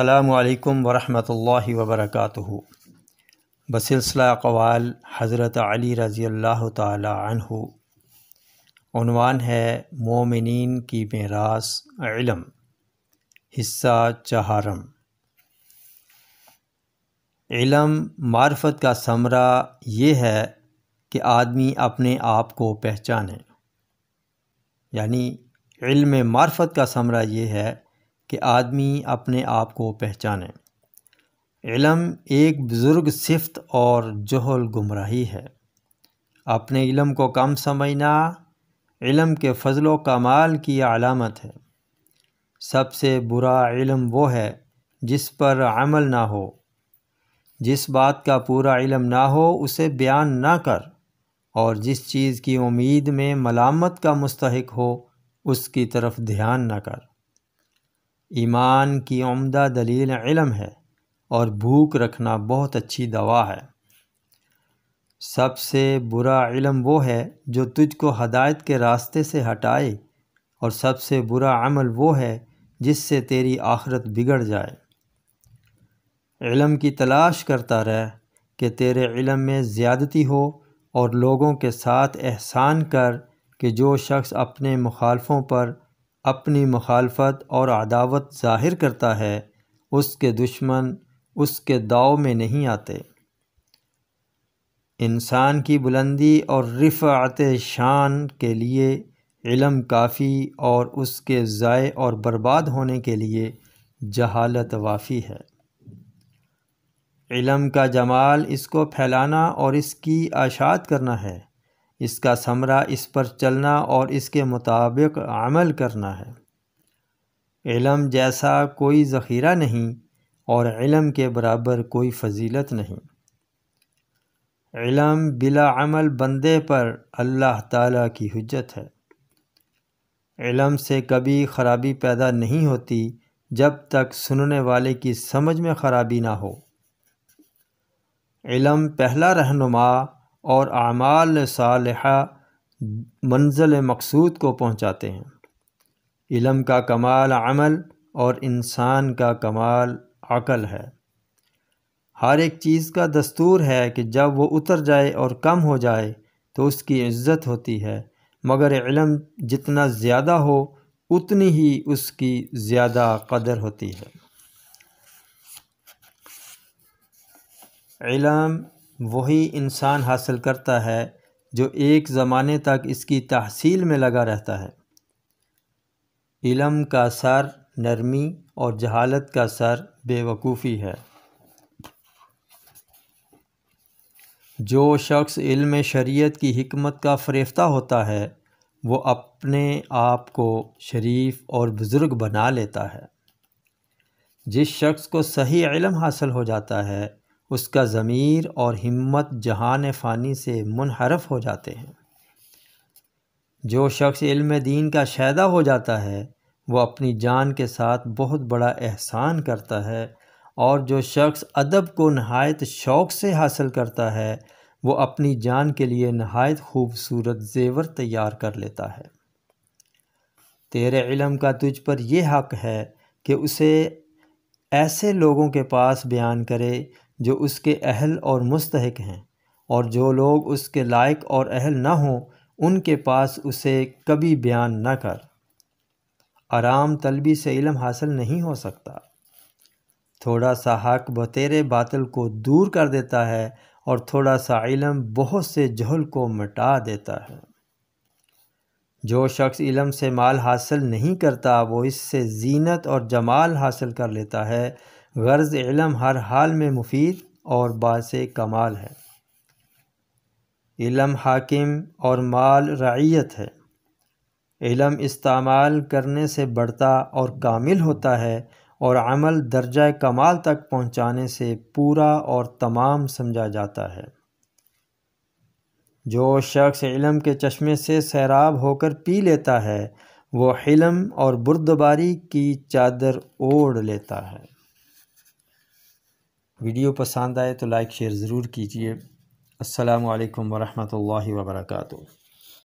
अल्लाम वरहमल वबरक बसिलसिला कवाल हज़रत अली रज़ी अल्लाह तनवान है मोमिन की मेरास इलम हिस्सा चहारम इलम मार्फत का समरा ये है कि आदमी अपने आप को पहचाने यानी इल्म मार्फत का समरा ये है कि आदमी अपने आप को पहचाने इलम एक बुज़ुर्ग सिफत और जहल गुमराही है अपने इलम को कम समझना इलम के फजलो कमाल की अलामत है सबसे बुरा इलम वो है जिस पर अमल ना हो जिस बात का पूरा इलम ना हो उसे बयान ना कर और जिस चीज़ की उम्मीद में मलामत का मुस्तक हो उसकी तरफ ध्यान ना कर ईमान की उम्दा दलील इलम है और भूख रखना बहुत अच्छी दवा है सबसे बुरा इलम वो है जो तुझको हदायत के रास्ते से हटाए और सबसे बुरा अमल वो है जिससे तेरी आखरत बिगड़ जाए इलम की तलाश करता रह कि तेरे इलम में ज़्यादती हो और लोगों के साथ एहसान कर कि जो शख्स अपने मुखालफों पर अपनी मुखालफत और अदावत ज़ाहिर करता है उसके दुश्मन उसके दाव में नहीं आते इंसान की बुलंदी और रिफ़ात शान के लिए इलम काफ़ी और उसके ज़ाय और बर्बाद होने के लिए जहालत वाफ़ी है इलम का जमाल इसको फैलाना और इसकी आशात करना है इसका समरा इस पर चलना और इसके मुताबिक अमल करना है इलम जैसा कोई ज़ख़ीरा नहीं और इलम के बराबर कोई फजीलत नहीं इलम बिला अमल बंदे पर अल्लाह ताला की हजत है इलम से कभी ख़राबी पैदा नहीं होती जब तक सुनने वाले की समझ में ख़राबी ना हो इलम पहला रहनुमा और आमाल साल मंजिल मकसूद को पहुँचाते हैं इलम का कमाल अमल और इंसान का कमाल अकल है हर एक चीज़ का दस्तूर है कि जब वो उतर जाए और कम हो जाए तो उसकी इज्जत होती है मगर इलम जितना ज़्यादा हो उतनी ही उसकी ज़्यादा कदर होती है इलम वही इंसान हासिल करता है जो एक ज़माने तक इसकी तहसील में लगा रहता है इलम का सर नरमी और जहालत का सर बेवकूफ़ी है जो शख्स इल्म शरीयत की हिकमत का फरेफ्ता होता है वो अपने आप को शरीफ और बुज़ुर्ग बना लेता है जिस शख्स को सही इलम हासिल हो जाता है उसका ज़मीर और हिम्मत जहान फ़ानी से मुनहरफ हो जाते हैं जो शख्स इल्म दीन का शैदा हो जाता है वो अपनी जान के साथ बहुत बड़ा एहसान करता है और जो शख्स अदब को नहायत शौक़ से हासिल करता है वो अपनी जान के लिए नहायत खूबसूरत जेवर तैयार कर लेता है तेरे इलम का तुझ पर यह हक़ है कि उसे ऐसे लोगों के पास बयान करे जो उसके अहल और मुस्तक हैं और जो लोग उसके लायक और अहल ना हों उनके पास उसे कभी बयान न कर आराम तलबी से इलम हासिल नहीं हो सकता थोड़ा सा हक बतेरे बातल को दूर कर देता है और थोड़ा सा इलम बहुत से जहल को मिटा देता है जो शख्स इलम से माल हासिल नहीं करता वो इससे जीनत और जमाल हासिल कर लेता है गर्ज़ इलम हर हाल में मुफीद और बास कमाल है इलम हाकिम और माल रैत है इलम इस्तेमाल करने से बढ़ता और कामिल होता है और अमल दर्जा कमाल तक पहुँचाने से पूरा और तमाम समझा जाता है जो शख्स इलम के चश्मे से सैराब होकर पी लेता है वो इलम और बुरदबारी की चादर ओढ़ लेता है वीडियो पसंद आए तो लाइक शेयर ज़रूर कीजिए असलकम वरहमल वर्का